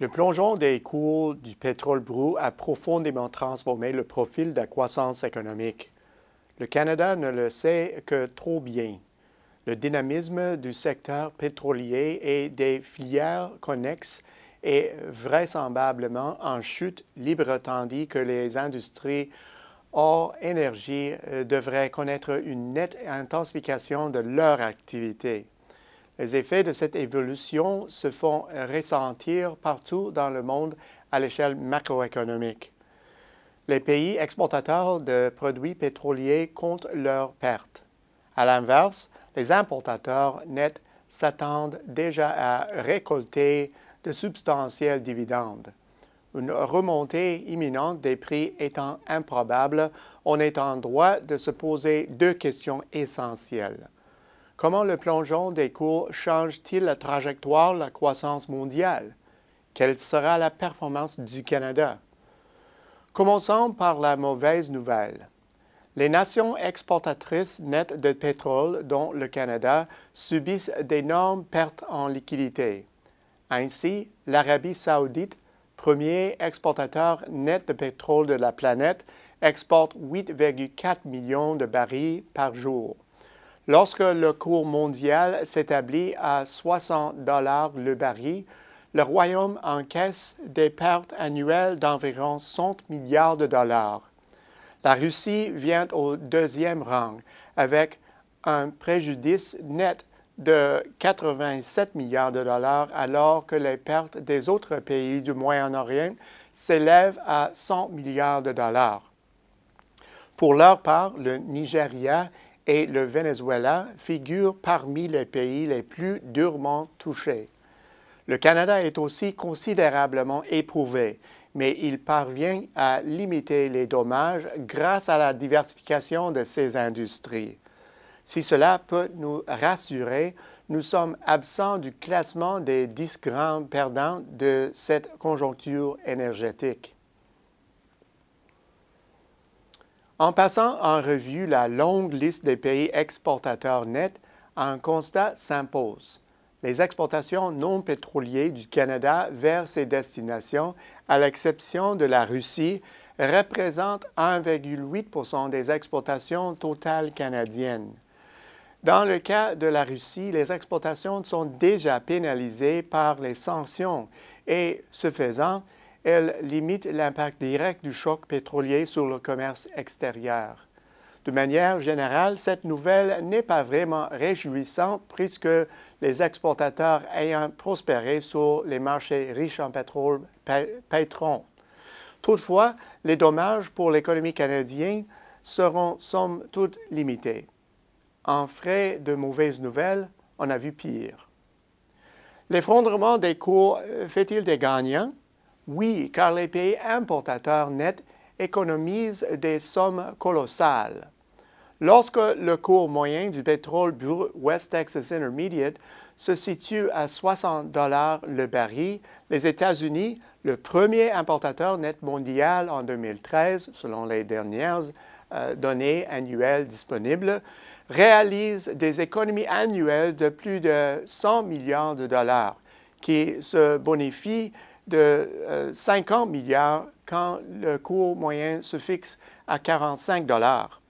Le plongeon des cours du pétrole brut a profondément transformé le profil de la croissance économique. Le Canada ne le sait que trop bien. Le dynamisme du secteur pétrolier et des filières connexes est vraisemblablement en chute libre tandis que les industries hors énergie euh, devraient connaître une nette intensification de leur activité. Les effets de cette évolution se font ressentir partout dans le monde à l'échelle macroéconomique. Les pays exportateurs de produits pétroliers comptent leurs pertes. À l'inverse, les importateurs nets s'attendent déjà à récolter de substantiels dividendes. Une remontée imminente des prix étant improbable, on est en droit de se poser deux questions essentielles. Comment le plongeon des cours change-t-il la trajectoire de la croissance mondiale? Quelle sera la performance du Canada? Commençons par la mauvaise nouvelle. Les nations exportatrices nettes de pétrole, dont le Canada, subissent d'énormes pertes en liquidité. Ainsi, l'Arabie saoudite, premier exportateur net de pétrole de la planète, exporte 8,4 millions de barils par jour. Lorsque le cours mondial s'établit à 60 dollars le baril, le Royaume encaisse des pertes annuelles d'environ 100 milliards de dollars. La Russie vient au deuxième rang avec un préjudice net de 87 milliards de dollars alors que les pertes des autres pays du Moyen-Orient s'élèvent à 100 milliards de dollars. Pour leur part, le Nigeria et le Venezuela figure parmi les pays les plus durement touchés. Le Canada est aussi considérablement éprouvé, mais il parvient à limiter les dommages grâce à la diversification de ses industries. Si cela peut nous rassurer, nous sommes absents du classement des dix grands perdants de cette conjoncture énergétique. En passant en revue la longue liste des pays exportateurs nets, un constat s'impose. Les exportations non pétrolières du Canada vers ses destinations, à l'exception de la Russie, représentent 1,8 des exportations totales canadiennes. Dans le cas de la Russie, les exportations sont déjà pénalisées par les sanctions et, ce faisant, elle limite l'impact direct du choc pétrolier sur le commerce extérieur. De manière générale, cette nouvelle n'est pas vraiment réjouissante puisque les exportateurs ayant prospéré sur les marchés riches en pétrole paieront. Toutefois, les dommages pour l'économie canadienne seront somme toute limités. En frais de mauvaises nouvelles, on a vu pire. L'effondrement des cours euh, fait-il des gagnants? Oui, car les pays importateurs nets économisent des sommes colossales. Lorsque le cours moyen du pétrole West Texas Intermediate se situe à 60 dollars le baril, les États-Unis, le premier importateur net mondial en 2013, selon les dernières euh, données annuelles disponibles, réalisent des économies annuelles de plus de 100 milliards de dollars, qui se bonifient de 50 euh, milliards quand le coût moyen se fixe à 45 dollars.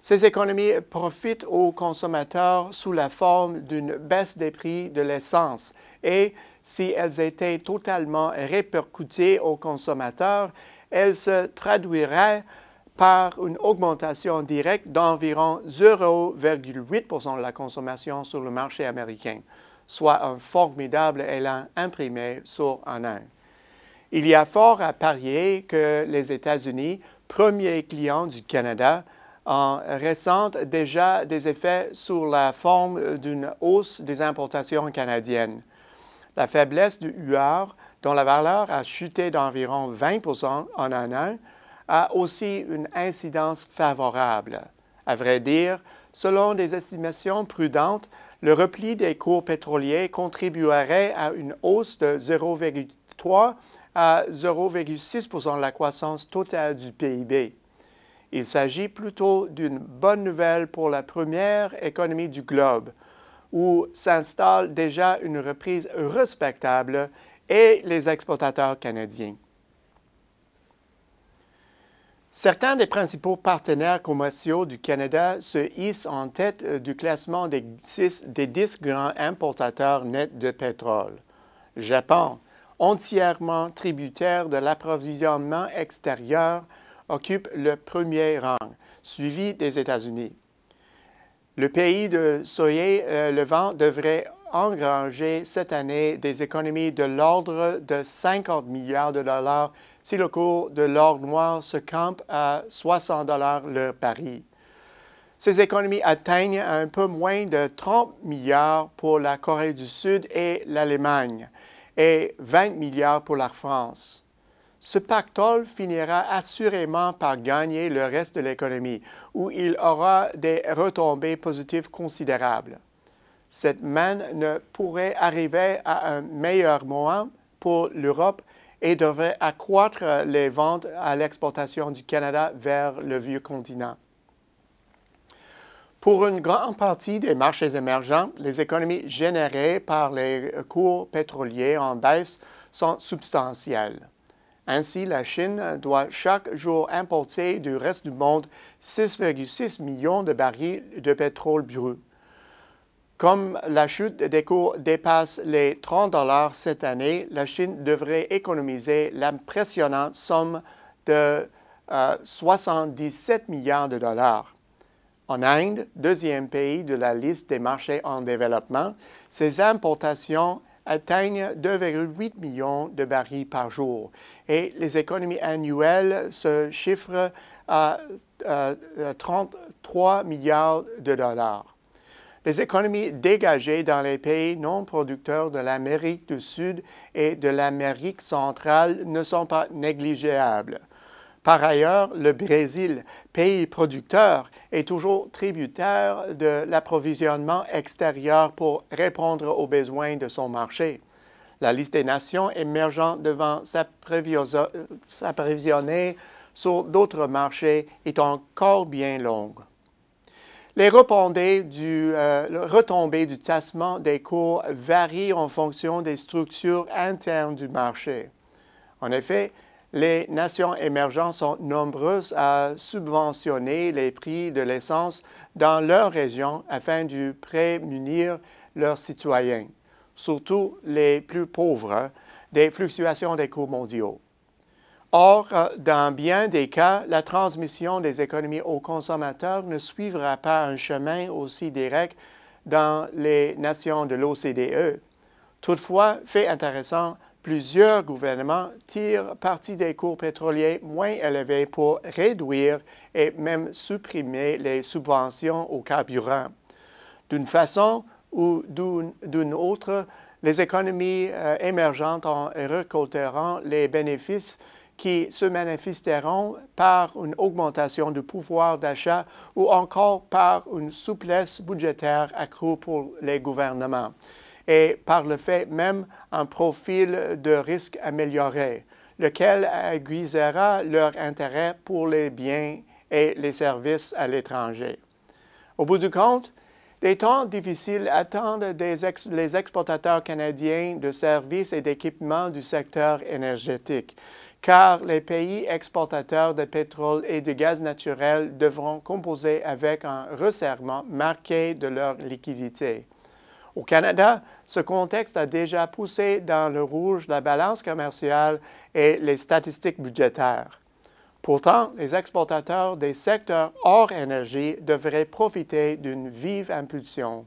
Ces économies profitent aux consommateurs sous la forme d'une baisse des prix de l'essence et, si elles étaient totalement répercutées aux consommateurs, elles se traduiraient par une augmentation directe d'environ 0,8 de la consommation sur le marché américain, soit un formidable élan imprimé sur un an. Il y a fort à parier que les États-Unis, premier client du Canada, en ressentent déjà des effets sur la forme d'une hausse des importations canadiennes. La faiblesse du UR, dont la valeur a chuté d'environ 20 en un an, a aussi une incidence favorable. À vrai dire, selon des estimations prudentes, le repli des cours pétroliers contribuerait à une hausse de 0,3 à 0,6 de la croissance totale du PIB. Il s'agit plutôt d'une bonne nouvelle pour la première économie du globe, où s'installe déjà une reprise respectable et les exportateurs canadiens. Certains des principaux partenaires commerciaux du Canada se hissent en tête du classement des, 10 des grands importateurs nets de pétrole. Japon, entièrement tributaire de l'approvisionnement extérieur, occupe le premier rang, suivi des États-Unis. Le pays de Soyer euh, levent devrait engranger cette année des économies de l'ordre de 50 milliards de dollars si le cours de l'or noir se campe à 60 dollars le pari. Ces économies atteignent un peu moins de 30 milliards pour la Corée du Sud et l'Allemagne et 20 milliards pour la France. Ce pactole finira assurément par gagner le reste de l'économie, où il aura des retombées positives considérables. Cette manne ne pourrait arriver à un meilleur moment pour l'Europe et devrait accroître les ventes à l'exportation du Canada vers le vieux continent. Pour une grande partie des marchés émergents, les économies générées par les cours pétroliers en baisse sont substantielles. Ainsi, la Chine doit chaque jour importer du reste du monde 6,6 millions de barils de pétrole brut. Comme la chute des cours dépasse les 30 dollars cette année, la Chine devrait économiser l'impressionnante somme de 77 euh, milliards de dollars. En Inde, deuxième pays de la liste des marchés en développement, ses importations atteignent 2,8 millions de barils par jour et les économies annuelles se chiffrent à, à 33 milliards de dollars. Les économies dégagées dans les pays non producteurs de l'Amérique du Sud et de l'Amérique centrale ne sont pas négligeables. Par ailleurs, le Brésil, pays producteur, est toujours tributaire de l'approvisionnement extérieur pour répondre aux besoins de son marché. La liste des nations émergentes devant s'approvisionner sur d'autres marchés est encore bien longue. Les euh, retombées du, du tassement des cours varient en fonction des structures internes du marché. En effet, les nations émergentes sont nombreuses à subventionner les prix de l'essence dans leur région afin de prémunir leurs citoyens, surtout les plus pauvres, des fluctuations des coûts mondiaux. Or, dans bien des cas, la transmission des économies aux consommateurs ne suivra pas un chemin aussi direct dans les nations de l'OCDE. Toutefois, fait intéressant, Plusieurs gouvernements tirent parti des cours pétroliers moins élevés pour réduire et même supprimer les subventions au carburant. D'une façon ou d'une autre, les économies euh, émergentes en récolteront les bénéfices qui se manifesteront par une augmentation du pouvoir d'achat ou encore par une souplesse budgétaire accrue pour les gouvernements et par le fait même un profil de risque amélioré, lequel aiguisera leur intérêt pour les biens et les services à l'étranger. Au bout du compte, des temps difficiles attendent les exportateurs canadiens de services et d'équipements du secteur énergétique, car les pays exportateurs de pétrole et de gaz naturel devront composer avec un resserrement marqué de leur liquidité. Au Canada, ce contexte a déjà poussé dans le rouge la balance commerciale et les statistiques budgétaires. Pourtant, les exportateurs des secteurs hors énergie devraient profiter d'une vive impulsion.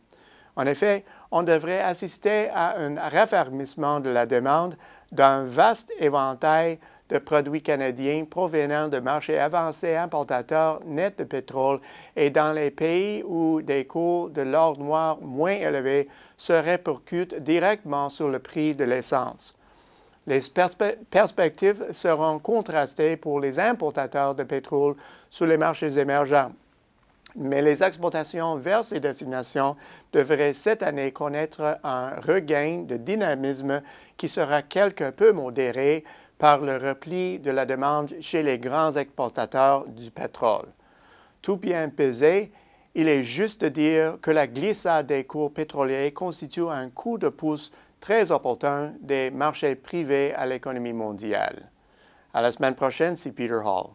En effet, on devrait assister à un raffermissement de la demande d'un vaste éventail de produits canadiens provenant de marchés avancés importateurs nets de pétrole et dans les pays où des coûts de l'or noir moins élevés se répercutent directement sur le prix de l'essence. Les perspectives seront contrastées pour les importateurs de pétrole sur les marchés émergents. Mais les exportations vers ces destinations devraient cette année connaître un regain de dynamisme qui sera quelque peu modéré par le repli de la demande chez les grands exportateurs du pétrole. Tout bien pesé, il est juste de dire que la glissade des cours pétroliers constitue un coup de pouce très opportun des marchés privés à l'économie mondiale. À la semaine prochaine, c'est Peter Hall.